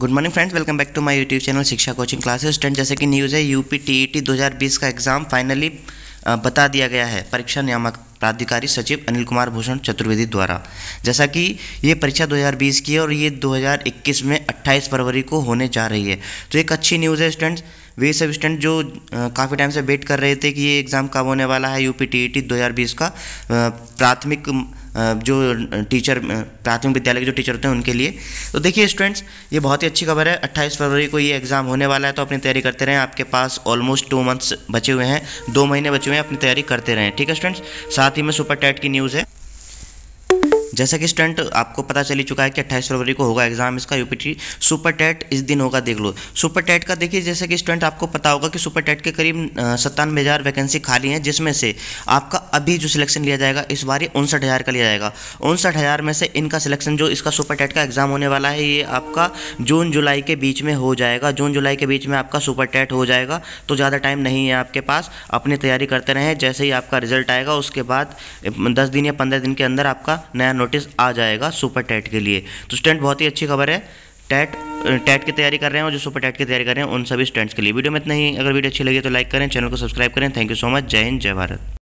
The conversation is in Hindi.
good morning friends welcome back to my YouTube channel Shiksha coaching classes स्टेंट जैसे कि न्यूज़ है यूपी टीईटी 2020 का एग्ज़ाम फाइनली बता दिया गया है परीक्षा नियामक प्राधिकारी सचिव अनिल कुमार भूषण चतुर्वेदी द्वारा जैसा कि ये परीक्षा 2020 की है और ये 2021 में 28 फरवरी को होने जा रही है तो एक अच्छी न्यूज़ है स्टूडेंट्स वे सब स्टूडेंट जो काफ़ी टाइम से वेट कर रहे थे कि ये एग्ज़ाम कब होने वाला है यू पी 2020 का प्राथमिक जो टीचर प्राथमिक विद्यालय के जो टीचर होते हैं उनके लिए तो देखिए स्टूडेंट्स ये बहुत ही अच्छी खबर है 28 फरवरी को ये एग्ज़ाम होने वाला है तो अपनी तैयारी करते रहें आपके पास ऑलमोस्ट टू मंथ्स बचे हुए हैं दो महीने बचे हुए हैं अपनी तैयारी करते रहें ठीक है स्टूडेंट्स साथ ही में सुपर टैट की न्यूज़ है जैसा कि स्टूडेंट आपको पता चली चुका है कि अट्ठाईस फरवरी को होगा एग्जाम इसका यूपीटी सुपर टेट इस दिन होगा देख लो सुपर टेट का देखिए जैसा कि स्टूडेंट आपको पता होगा कि सुपर टेट के करीब सत्तानवे हज़ार वैकेंसी खाली हैं जिसमें से आपका अभी जो सिलेक्शन लिया जाएगा इस बार उनसठ हज़ार का लिया जाएगा उनसठ हज़ार में से इनका सिलेक्शन जो इसका सुपर टेट का एग्ज़ाम होने वाला है ये आपका जून जुलाई के बीच में हो जाएगा जून जुलाई के बीच में आपका सुपर टेट हो जाएगा तो ज़्यादा टाइम नहीं है आपके पास अपनी तैयारी करते रहें जैसे ही आपका रिजल्ट आएगा उसके बाद दस दिन या पंद्रह दिन के अंदर आपका नया नोटिस नोटिस आ जाएगा सुपर टेट के लिए तो स्टूडेंट बहुत ही अच्छी खबर है टेट टेट की तैयारी कर रहे हैं और जो सुपर टेट की तैयारी कर रहे हैं उन सभी स्टूडेंट्स के लिए वीडियो में इतना ही अगर वीडियो अच्छी लगी तो लाइक करें चैनल को सब्सक्राइब करें थैंक यू सो मच जय हिंद जय भारत